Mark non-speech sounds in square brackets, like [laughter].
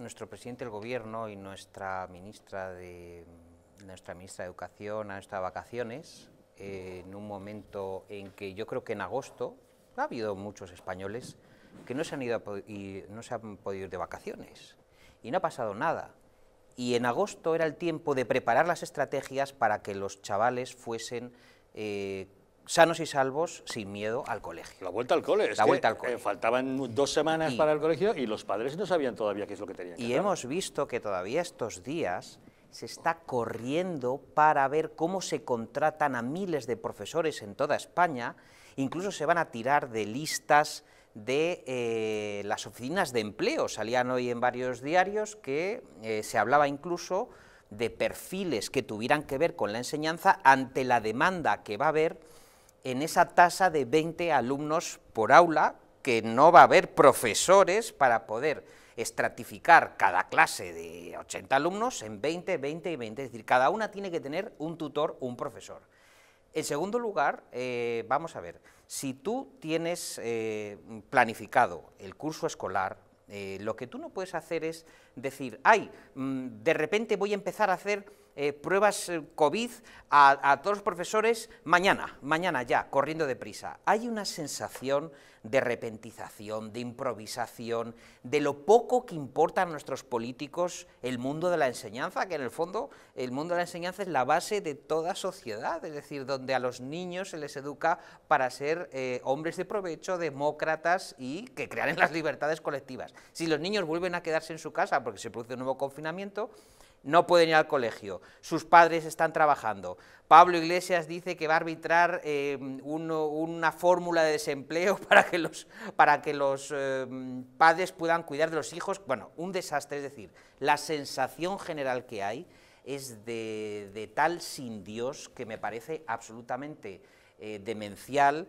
nuestro presidente del gobierno y nuestra ministra de nuestra ministra de Educación han estado a vacaciones eh, en un momento en que yo creo que en agosto ha habido muchos españoles que no se han ido y no se han podido ir de vacaciones y no ha pasado nada. Y en agosto era el tiempo de preparar las estrategias para que los chavales fuesen eh, sanos y salvos, sin miedo al colegio. La vuelta al cole. Es eh, faltaban dos semanas para el colegio y los padres no sabían todavía qué es lo que tenían. Que hacer. y hemos visto que todavía estos días se está corriendo para ver cómo se contratan a miles de profesores en toda España. Incluso se van a tirar de listas de eh, las oficinas de empleo. Salían hoy en varios diarios que eh, se hablaba incluso de perfiles que tuvieran que ver con la enseñanza ante la demanda que va a haber en esa tasa de 20 alumnos por aula, que no va a haber profesores para poder estratificar cada clase de 80 alumnos en 20, 20 y 20, es decir, cada una tiene que tener un tutor, un profesor. En segundo lugar, eh, vamos a ver, si tú tienes eh, planificado el curso escolar, eh, lo que tú no puedes hacer es decir, ay, mm, de repente voy a empezar a hacer eh, pruebas eh, COVID a, todos los profesores mañana, mañana ya, corriendo deprisa. Hay una sensación de repentización, de improvisación, de lo poco que importa a nuestros políticos el mundo de la enseñanza, que en el fondo el mundo de la enseñanza es la base de toda sociedad, es decir, donde a los niños se les educa para ser eh, hombres de provecho, demócratas y que crean en las libertades colectivas. Si los niños vuelven a quedarse en su casa porque se produce un nuevo confinamiento, no pueden ir al colegio, sus padres están trabajando. Pablo Iglesias dice que va a arbitrar eh, una fórmula de desempleo [laughs] para que los, para que los eh, padres puedan cuidar de los hijos. Bueno, un desastre, es decir, la sensación general que hay es de, tal sin Dios que me parece absolutamente eh, demencial